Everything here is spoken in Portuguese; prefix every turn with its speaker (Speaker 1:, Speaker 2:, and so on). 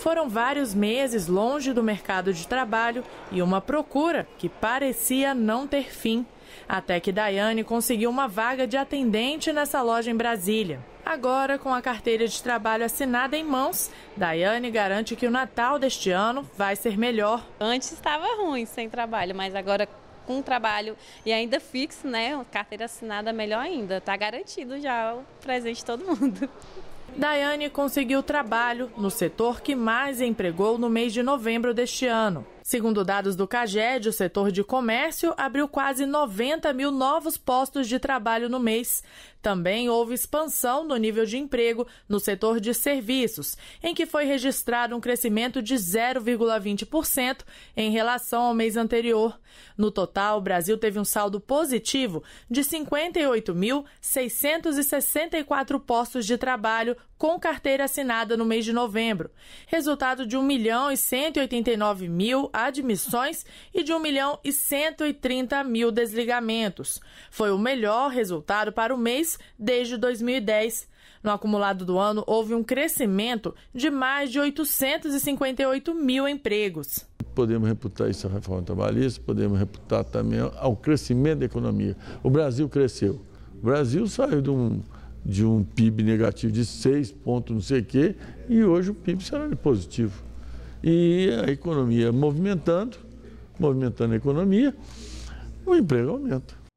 Speaker 1: Foram vários meses longe do mercado de trabalho e uma procura que parecia não ter fim. Até que Daiane conseguiu uma vaga de atendente nessa loja em Brasília. Agora, com a carteira de trabalho assinada em mãos, Daiane garante que o Natal deste ano vai ser melhor. Antes estava ruim sem
Speaker 2: trabalho, mas agora com trabalho e ainda fixo, né? Carteira assinada melhor ainda. Tá garantido já o presente de todo mundo.
Speaker 1: Daiane conseguiu trabalho no setor que mais empregou no mês de novembro deste ano. Segundo dados do CAGED, o setor de comércio abriu quase 90 mil novos postos de trabalho no mês. Também houve expansão no nível de emprego no setor de serviços, em que foi registrado um crescimento de 0,20% em relação ao mês anterior. No total, o Brasil teve um saldo positivo de 58.664 postos de trabalho com carteira assinada no mês de novembro, resultado de 1 milhão e 189 mil admissões e de 1 milhão e 130 mil desligamentos. Foi o melhor resultado para o mês desde 2010. No acumulado do ano, houve um crescimento de mais de 858 mil empregos.
Speaker 3: Podemos reputar isso à reforma trabalhista, podemos reputar também ao crescimento da economia. O Brasil cresceu. O Brasil saiu de um de um PIB negativo de 6 pontos não sei o quê, e hoje o PIB será de positivo. E a economia movimentando, movimentando a economia, o emprego aumenta.